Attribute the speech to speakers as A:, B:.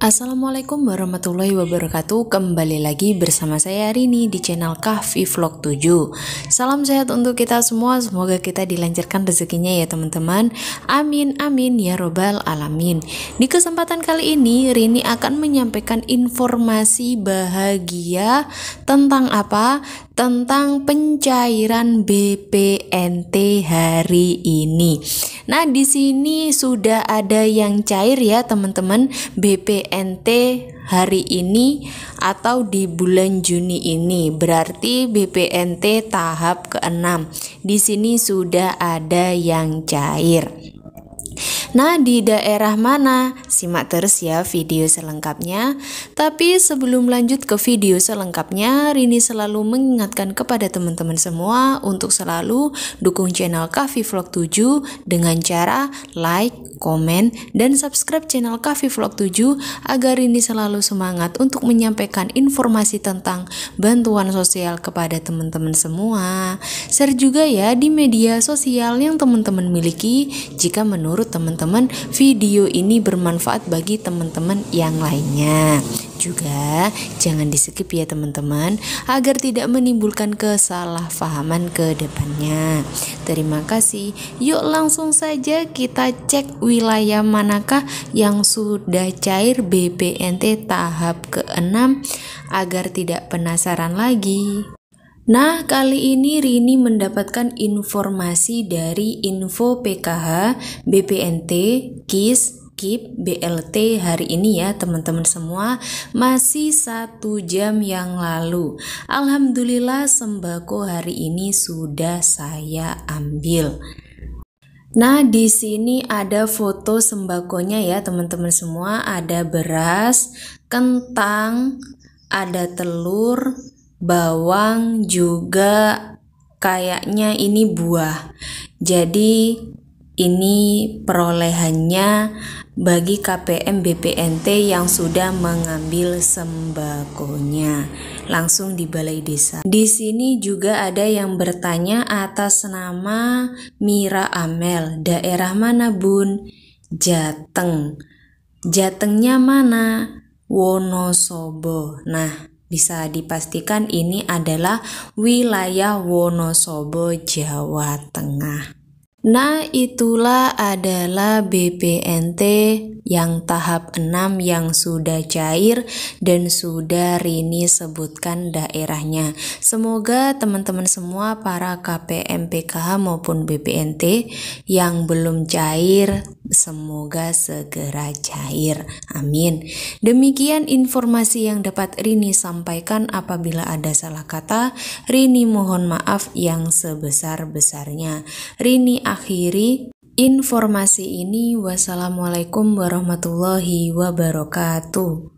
A: Assalamualaikum warahmatullahi wabarakatuh Kembali lagi bersama saya Rini di channel Kahfi Vlog 7 Salam sehat untuk kita semua Semoga kita dilancarkan rezekinya ya teman-teman Amin amin ya robbal alamin Di kesempatan kali ini Rini akan menyampaikan informasi bahagia Tentang apa? Tentang pencairan BPNT hari ini Nah, di sini sudah ada yang cair ya, teman-teman. BPNT hari ini atau di bulan Juni ini. Berarti BPNT tahap keenam Di sini sudah ada yang cair. Nah, di daerah mana? Simak terus ya video selengkapnya. Tapi sebelum lanjut ke video selengkapnya, Rini selalu mengingatkan kepada teman-teman semua untuk selalu dukung channel Kavi Vlog 7 dengan cara like, komen, dan subscribe channel Kavi Vlog 7 agar Rini selalu semangat untuk menyampaikan informasi tentang bantuan sosial kepada teman-teman semua. Share juga ya di media sosial yang teman-teman miliki jika menurut teman-teman teman-teman video ini bermanfaat bagi teman-teman yang lainnya juga jangan di skip ya teman-teman agar tidak menimbulkan kesalahpahaman ke depannya. Terima kasih. Yuk langsung saja kita cek wilayah manakah yang sudah cair BPNT tahap ke-6 agar tidak penasaran lagi. Nah, kali ini Rini mendapatkan informasi dari info PKH, BPNT, KIS, KIP BLT hari ini ya teman-teman semua masih satu jam yang lalu Alhamdulillah sembako hari ini sudah saya ambil Nah, di sini ada foto sembakonya ya, teman-teman semua. Ada beras, kentang, ada telur, bawang juga kayaknya ini buah. Jadi ini perolehannya bagi KPM BPNT yang sudah mengambil sembakonya langsung di balai desa. Di sini juga ada yang bertanya atas nama Mira Amel, daerah mana Bun? Jateng. Jatengnya mana? Wonosobo. Nah, bisa dipastikan ini adalah wilayah Wonosobo, Jawa Tengah. Nah, itulah adalah BPNT yang tahap 6 yang sudah cair dan sudah Rini sebutkan daerahnya. Semoga teman-teman semua para KPM PKH maupun BPNT yang belum cair semoga segera cair. Amin. Demikian informasi yang dapat Rini sampaikan apabila ada salah kata, Rini mohon maaf yang sebesar-besarnya. Rini akhiri informasi ini. Wassalamualaikum warahmatullahi wabarakatuh.